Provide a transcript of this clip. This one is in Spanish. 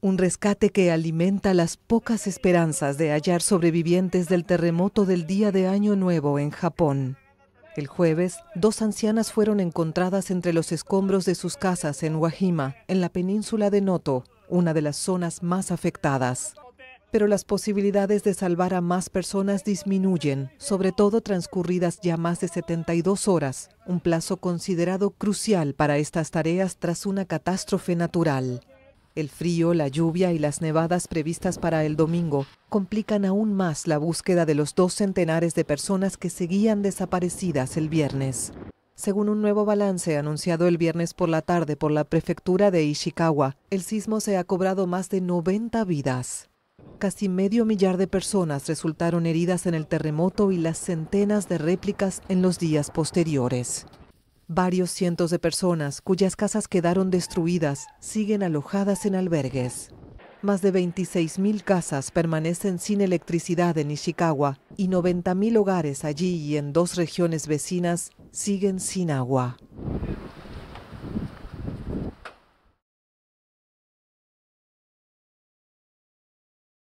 Un rescate que alimenta las pocas esperanzas de hallar sobrevivientes del terremoto del día de Año Nuevo en Japón. El jueves, dos ancianas fueron encontradas entre los escombros de sus casas en Wahima, en la península de Noto, una de las zonas más afectadas pero las posibilidades de salvar a más personas disminuyen, sobre todo transcurridas ya más de 72 horas, un plazo considerado crucial para estas tareas tras una catástrofe natural. El frío, la lluvia y las nevadas previstas para el domingo complican aún más la búsqueda de los dos centenares de personas que seguían desaparecidas el viernes. Según un nuevo balance anunciado el viernes por la tarde por la prefectura de Ishikawa, el sismo se ha cobrado más de 90 vidas. Casi medio millar de personas resultaron heridas en el terremoto y las centenas de réplicas en los días posteriores. Varios cientos de personas cuyas casas quedaron destruidas siguen alojadas en albergues. Más de 26.000 casas permanecen sin electricidad en Ishikawa y 90.000 hogares allí y en dos regiones vecinas siguen sin agua.